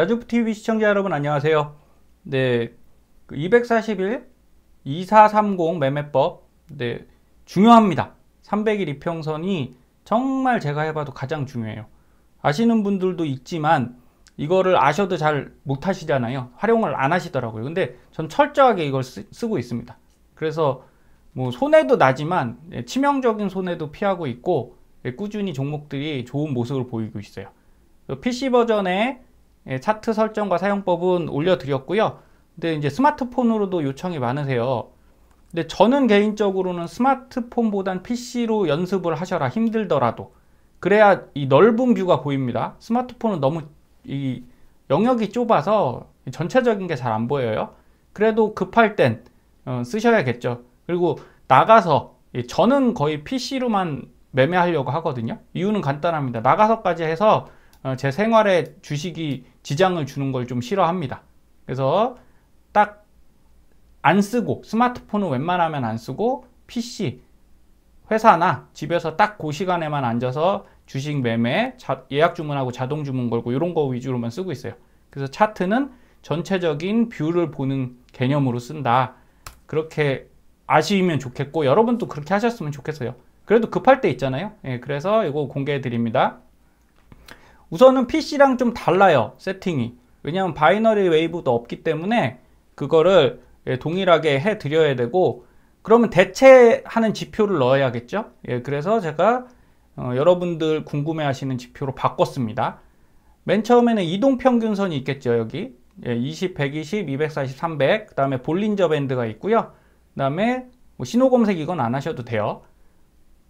야주프TV 시청자 여러분 안녕하세요. 네, 241 그 2430 매매법 네, 중요합니다. 300일 이평선이 정말 제가 해봐도 가장 중요해요. 아시는 분들도 있지만 이거를 아셔도 잘 못하시잖아요. 활용을 안 하시더라고요. 근데 전 철저하게 이걸 쓰, 고 있습니다. 그래서 뭐 손해도 나지만 네, 치명적인 손해도 피하고 있고 네, 꾸준히 종목들이 좋은 모습을 보이고 있어요. 그 PC 버전에 예, 차트 설정과 사용법은 올려드렸고요. 근데 이제 스마트폰으로도 요청이 많으세요. 근데 저는 개인적으로는 스마트폰보단 PC로 연습을 하셔라 힘들더라도 그래야 이 넓은 뷰가 보입니다. 스마트폰은 너무 이 영역이 좁아서 전체적인 게 잘 안 보여요. 그래도 급할 땐 어, 쓰셔야겠죠. 그리고 나가서 예, 저는 거의 PC로만 매매하려고 하거든요. 이유는 간단합니다. 나가서까지 해서 어, 제 생활에 주식이 지장을 주는 걸 좀 싫어합니다. 그래서 딱 안 쓰고 스마트폰은 웬만하면 안 쓰고 PC 회사나 집에서 딱 그 시간에만 앉아서 주식 매매, 자, 예약 주문하고 자동 주문 걸고 이런 거 위주로만 쓰고 있어요. 그래서 차트는 전체적인 뷰를 보는 개념으로 쓴다. 그렇게 아시면 좋겠고 여러분도 그렇게 하셨으면 좋겠어요. 그래도 급할 때 있잖아요. 예, 그래서 이거 공개해 드립니다. 우선은 PC랑 좀 달라요. 세팅이. 왜냐하면 바이너리 웨이브도 없기 때문에 그거를 예, 동일하게 해 드려야 되고 그러면 대체하는 지표를 넣어야겠죠. 예, 그래서 제가 어, 여러분들 궁금해 하시는 지표로 바꿨습니다. 맨 처음에는 이동 평균선이 있겠죠, 여기. 예, 20, 120, 240, 300. 그 다음에 볼린저 밴드가 있고요. 그 다음에 뭐 신호 검색 이건 안 하셔도 돼요.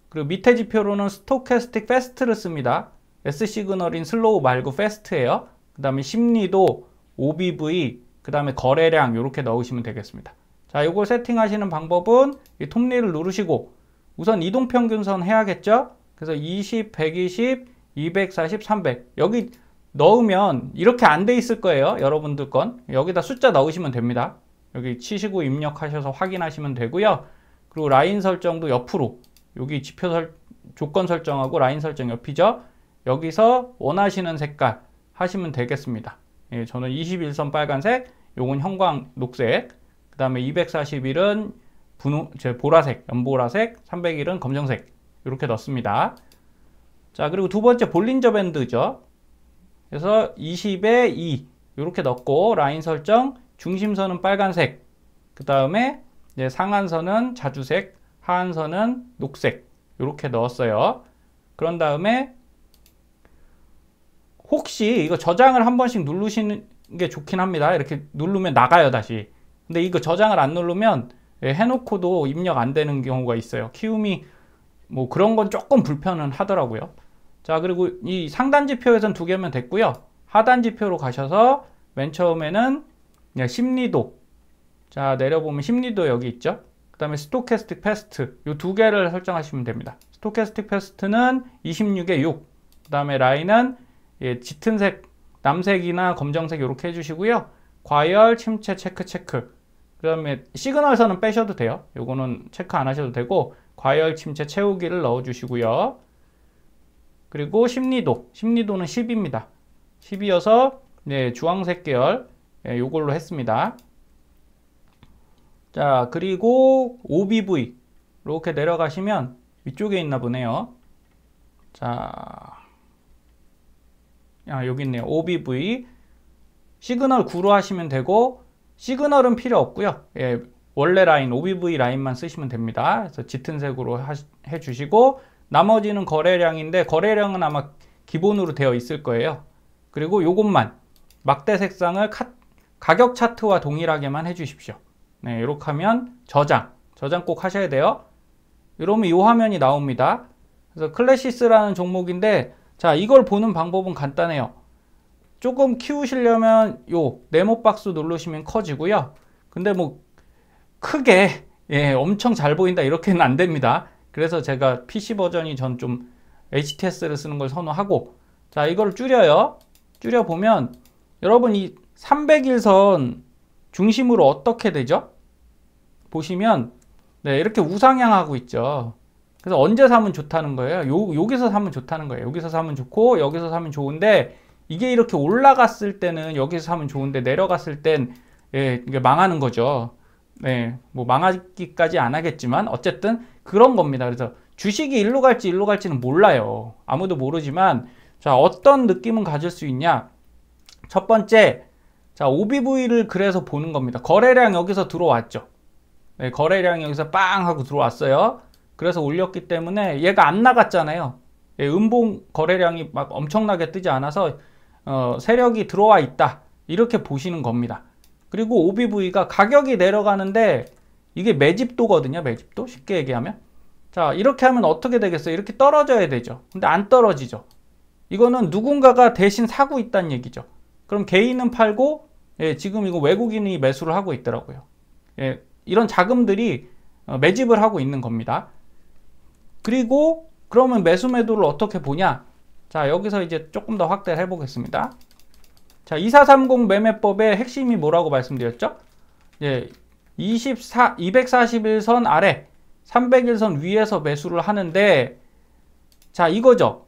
그리고 밑에 지표로는 스토캐스틱 페스트를 씁니다. S 시그널인 슬로우 말고 패스트예요. 그 다음에 심리도 OBV, 그 다음에 거래량 이렇게 넣으시면 되겠습니다. 자, 이걸 세팅하시는 방법은 이 톱니를 누르시고 우선 이동평균선 해야겠죠? 그래서 20, 120, 240, 300 여기 넣으면 이렇게 안 돼 있을 거예요. 여러분들 건. 여기다 숫자 넣으시면 됩니다. 여기 치시고 입력하셔서 확인하시면 되고요. 그리고 라인 설정도 옆으로 여기 지표 설, 조건 설정하고 라인 설정 옆이죠. 여기서 원하시는 색깔 하시면 되겠습니다. 예, 저는 21선 빨간색, 요건 형광 녹색, 그 다음에 241은 분홍, 제 보라색, 연보라색, 301은 검정색 이렇게 넣습니다. 자 그리고 두 번째 볼린저 밴드죠. 그래서 20에 2 이렇게 넣고 라인 설정 중심선은 빨간색 그 다음에 상한선은 자주색 하한선은 녹색 이렇게 넣었어요. 그런 다음에 혹시 이거 저장을 한 번씩 누르시는 게 좋긴 합니다. 이렇게 누르면 나가요, 다시. 근데 이거 저장을 안 누르면 예, 해놓고도 입력 안 되는 경우가 있어요. 키움이 뭐 그런 건 조금 불편은 하더라고요. 자, 그리고 이 상단지표에선 두 개면 됐고요. 하단지표로 가셔서 맨 처음에는 그냥 예, 심리도. 자, 내려보면 심리도 여기 있죠. 그 다음에 스토캐스틱 패스트. 이 두 개를 설정하시면 됩니다. 스토캐스틱 패스트는 26에 6. 그 다음에 라인은 예, 짙은 색, 남색이나 검정색 이렇게 해주시고요. 과열, 침체, 체크, 체크. 그 다음에 시그널선은 빼셔도 돼요. 요거는 체크 안 하셔도 되고 과열, 침체, 채우기를 넣어주시고요. 그리고 심리도, 심리도는 10입니다. 10이어서 네, 주황색 계열 예, 요걸로 했습니다. 자 그리고 OBV 이렇게 내려가시면 위쪽에 있나 보네요. 자 아, 여기 있네요. OBV 시그널 9로 하시면 되고 시그널은 필요 없고요. 예, 원래 라인 OBV 라인만 쓰시면 됩니다. 그래서 짙은 색으로 하시, 해주시고 나머지는 거래량인데 거래량은 아마 기본으로 되어 있을 거예요. 그리고 이것만 막대 색상을 카, 가격 차트와 동일하게만 해주십시오. 네, 이렇게 하면 저장, 저장 꼭 하셔야 돼요. 이러면 이 화면이 나옵니다. 그래서 클래시스라는 종목인데 자 이걸 보는 방법은 간단해요 조금 키우시려면 요 네모 박스 누르시면 커지고요 근데 뭐 크게 예 엄청 잘 보인다 이렇게는 안 됩니다 그래서 제가 PC 버전이 전 좀 HTS를 쓰는 걸 선호하고 자 이걸 줄여요 줄여 보면 여러분 이 301선 중심으로 어떻게 되죠 보시면 네 이렇게 우상향하고 있죠 그래서 언제 사면 좋다는 거예요? 요, 여기서 사면 좋다는 거예요. 여기서 사면 좋고 여기서 사면 좋은데 이게 이렇게 올라갔을 때는 여기서 사면 좋은데 내려갔을 땐 예, 이게 망하는 거죠. 네, 뭐 망하기까지 안 하겠지만 어쨌든 그런 겁니다. 그래서 주식이 일로 갈지 일로 갈지는 몰라요. 아무도 모르지만 자 어떤 느낌은 가질 수 있냐? 첫 번째 자 OBV를 그래서 보는 겁니다. 거래량 여기서 들어왔죠. 네, 거래량 여기서 빵 하고 들어왔어요. 그래서 올렸기 때문에 얘가 안 나갔잖아요. 예, 음봉 거래량이 막 엄청나게 뜨지 않아서 어, 세력이 들어와 있다. 이렇게 보시는 겁니다. 그리고 OBV가 가격이 내려가는데 이게 매집도거든요. 매집도 쉽게 얘기하면. 자 이렇게 하면 어떻게 되겠어요? 이렇게 떨어져야 되죠. 근데 안 떨어지죠. 이거는 누군가가 대신 사고 있다는 얘기죠. 그럼 개인은 팔고 예, 지금 이거 외국인이 매수를 하고 있더라고요. 예, 이런 자금들이 어, 매집을 하고 있는 겁니다. 그리고 그러면 매수 매도를 어떻게 보냐? 자, 여기서 이제 조금 더 확대를 해보겠습니다. 자, 2430 매매법의 핵심이 뭐라고 말씀드렸죠? 예, 24, 241선 아래, 301선 위에서 매수를 하는데, 자, 이거죠.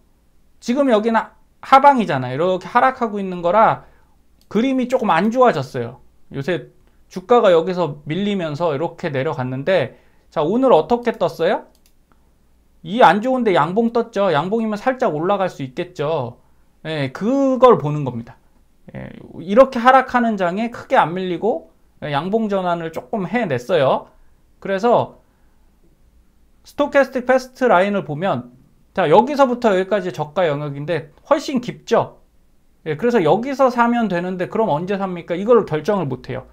지금 여기는 하방이잖아요. 이렇게 하락하고 있는 거라 그림이 조금 안 좋아졌어요. 요새 주가가 여기서 밀리면서 이렇게 내려갔는데, 자, 오늘 어떻게 떴어요? 이안 좋은데 양봉 떴죠. 양봉이면 살짝 올라갈 수 있겠죠. 예, 그걸 보는 겁니다. 예, 이렇게 하락하는 장에 크게 안 밀리고 예, 양봉 전환을 조금 해냈어요. 그래서 스토캐스틱 패스트 라인을 보면 자 여기서부터 여기까지 저가 영역인데 훨씬 깊죠. 예, 그래서 여기서 사면 되는데 그럼 언제 삽니까? 이걸 결정을 못해요.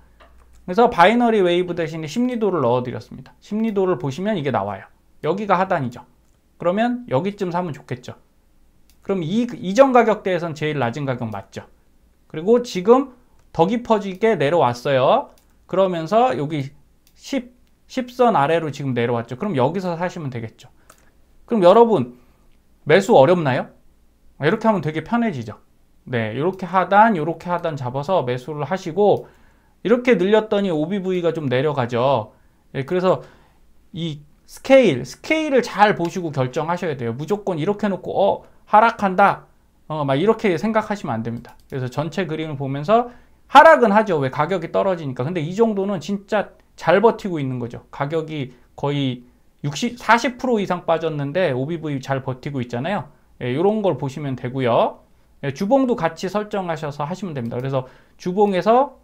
그래서 바이너리 웨이브 대신에 심리도를 넣어드렸습니다. 심리도를 보시면 이게 나와요. 여기가 하단이죠. 그러면 여기쯤 사면 좋겠죠. 그럼 이 이전 가격대에선 제일 낮은 가격 맞죠. 그리고 지금 더 깊어지게 내려왔어요. 그러면서 여기 10, 10선 아래로 지금 내려왔죠. 그럼 여기서 사시면 되겠죠. 그럼 여러분 매수 어렵나요? 이렇게 하면 되게 편해지죠. 네, 이렇게 하단, 이렇게 하단 잡아서 매수를 하시고 이렇게 늘렸더니 OBV가 좀 내려가죠. 네, 그래서 이 스케일, 스케일을 잘 보시고 결정하셔야 돼요. 무조건 이렇게 놓고 어 하락한다. 어막 이렇게 생각하시면 안 됩니다. 그래서 전체 그림을 보면서 하락은 하죠. 왜 가격이 떨어지니까. 근데 이 정도는 진짜 잘 버티고 있는 거죠. 가격이 거의 60, 40% 이상 빠졌는데 OBV 잘 버티고 있잖아요. 예, 이런 걸 보시면 되고요. 예, 주봉도 같이 설정하셔서 하시면 됩니다. 그래서 주봉에서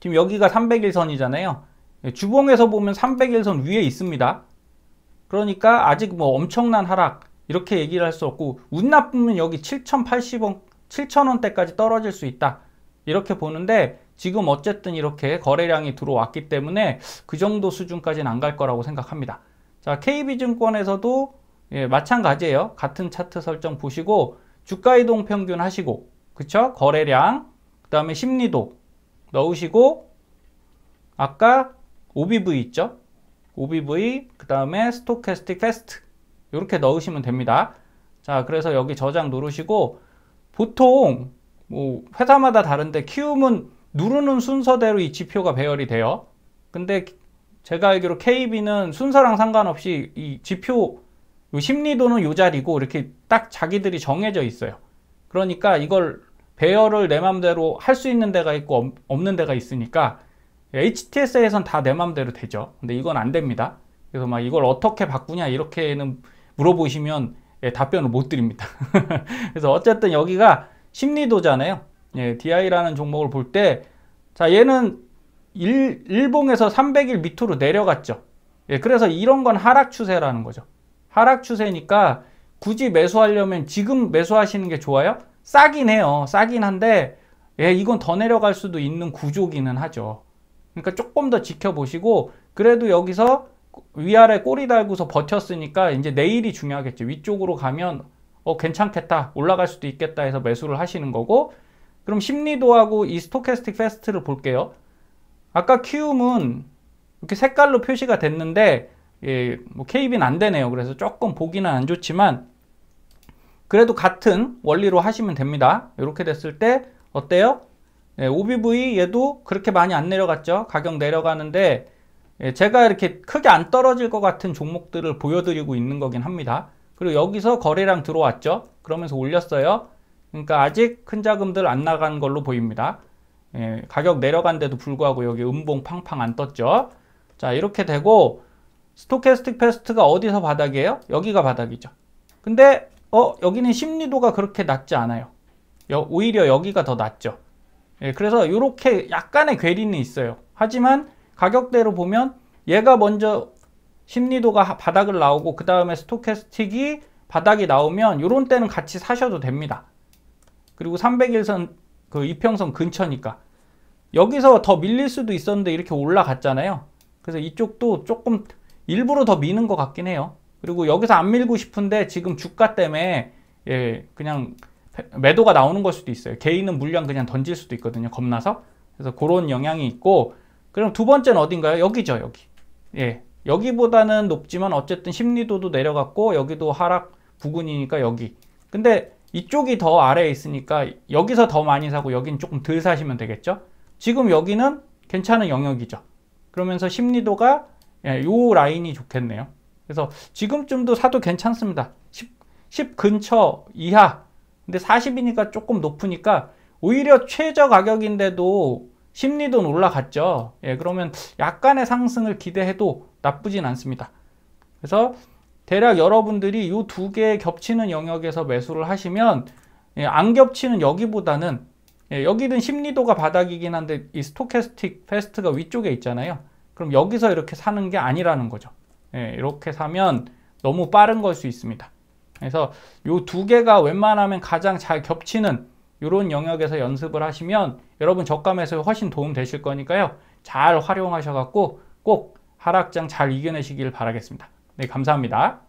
지금 여기가 300일선이잖아요. 예, 주봉에서 보면 300일선 위에 있습니다. 그러니까 아직 뭐 엄청난 하락 이렇게 얘기를 할 수 없고 운 나쁘면 여기 7,080원, 7,000원대까지 떨어질 수 있다. 이렇게 보는데 지금 어쨌든 이렇게 거래량이 들어왔기 때문에 그 정도 수준까지는 안 갈 거라고 생각합니다. 자, KB증권에서도 예, 마찬가지예요. 같은 차트 설정 보시고 주가 이동 평균 하시고 그쵸? 거래량, 그 다음에 심리도 넣으시고 아까 OBV 있죠? OBV 그 다음에 스토캐스틱 페스트 이렇게 넣으시면 됩니다. 자 그래서 여기 저장 누르시고 보통 뭐 회사마다 다른데 키움은 누르는 순서대로 이 지표가 배열이 돼요. 근데 제가 알기로 KB는 순서랑 상관없이 이 지표 심리도는 요 자리고 이렇게 딱 자기들이 정해져 있어요. 그러니까 이걸 배열을 내 맘대로 할 수 있는 데가 있고 없는 데가 있으니까 HTS에선 다 내 맘대로 되죠. 근데 이건 안 됩니다. 그래서 막 이걸 어떻게 바꾸냐 이렇게는 물어보시면 예, 답변을 못 드립니다. 그래서 어쨌든 여기가 심리도잖아요. 예, DI라는 종목을 볼 때 자 얘는 일, 일봉에서 300일 밑으로 내려갔죠. 예, 그래서 이런 건 하락 추세라는 거죠. 하락 추세니까 굳이 매수하려면 지금 매수하시는 게 좋아요? 싸긴 해요. 싸긴 한데 예, 이건 더 내려갈 수도 있는 구조기는 하죠. 그러니까 조금 더 지켜보시고 그래도 여기서 위아래 꼬리 달고서 버텼으니까 이제 내일이 중요하겠죠. 위쪽으로 가면 어 괜찮겠다 올라갈 수도 있겠다 해서 매수를 하시는 거고 그럼 심리도하고 이 스토캐스틱 페스트를 볼게요. 아까 키움은 이렇게 색깔로 표시가 됐는데 예, 뭐 KB는 안 되네요. 그래서 조금 보기는 안 좋지만 그래도 같은 원리로 하시면 됩니다. 이렇게 됐을 때 어때요? 예, OBV 얘도 그렇게 많이 안 내려갔죠. 가격 내려가는데 예, 제가 이렇게 크게 안 떨어질 것 같은 종목들을 보여드리고 있는 거긴 합니다. 그리고 여기서 거래량 들어왔죠. 그러면서 올렸어요. 그러니까 아직 큰 자금들 안 나간 걸로 보입니다. 예, 가격 내려간데도 불구하고 여기 음봉 팡팡 안 떴죠. 자 이렇게 되고 스토캐스틱 패스트가 어디서 바닥이에요? 여기가 바닥이죠. 근데 어 여기는 심리도가 그렇게 낮지 않아요. 여, 오히려 여기가 더 낮죠. 예, 그래서 이렇게 약간의 괴리는 있어요. 하지만 가격대로 보면 얘가 먼저 심리도가 바닥을 나오고 그 다음에 스토캐스틱이 바닥이 나오면 이런 때는 같이 사셔도 됩니다. 그리고 300일선 그 이평선 근처니까 여기서 더 밀릴 수도 있었는데 이렇게 올라갔잖아요. 그래서 이쪽도 조금 일부러 더 미는 것 같긴 해요. 그리고 여기서 안 밀고 싶은데 지금 주가 때문에 예, 그냥 매도가 나오는 걸 수도 있어요. 개인은 물량 그냥 던질 수도 있거든요. 겁나서. 그래서 그런 영향이 있고 그럼 두 번째는 어딘가요? 여기죠. 여기. 예. 여기보다는 높지만 어쨌든 심리도도 내려갔고 여기도 하락 부근이니까 여기. 근데 이쪽이 더 아래에 있으니까 여기서 더 많이 사고 여기는 조금 덜 사시면 되겠죠. 지금 여기는 괜찮은 영역이죠. 그러면서 심리도가 예, 요 라인이 좋겠네요. 그래서 지금쯤도 사도 괜찮습니다. 10, 10 근처 이하 근데 40이니까 조금 높으니까 오히려 최저 가격인데도 심리돈 올라갔죠. 예, 그러면 약간의 상승을 기대해도 나쁘진 않습니다. 그래서 대략 여러분들이 이 두 개 겹치는 영역에서 매수를 하시면 예, 안 겹치는 여기보다는 예, 여기는 심리도가 바닥이긴 한데 이 스토캐스틱 페스트가 위쪽에 있잖아요. 그럼 여기서 이렇게 사는 게 아니라는 거죠. 예, 이렇게 사면 너무 빠른 걸 수 있습니다. 그래서 요 두 개가 웬만하면 가장 잘 겹치는 이런 영역에서 연습을 하시면 여러분 적감에서 훨씬 도움 되실 거니까요. 잘 활용하셔갖고 꼭 하락장 잘 이겨내시길 바라겠습니다. 네, 감사합니다.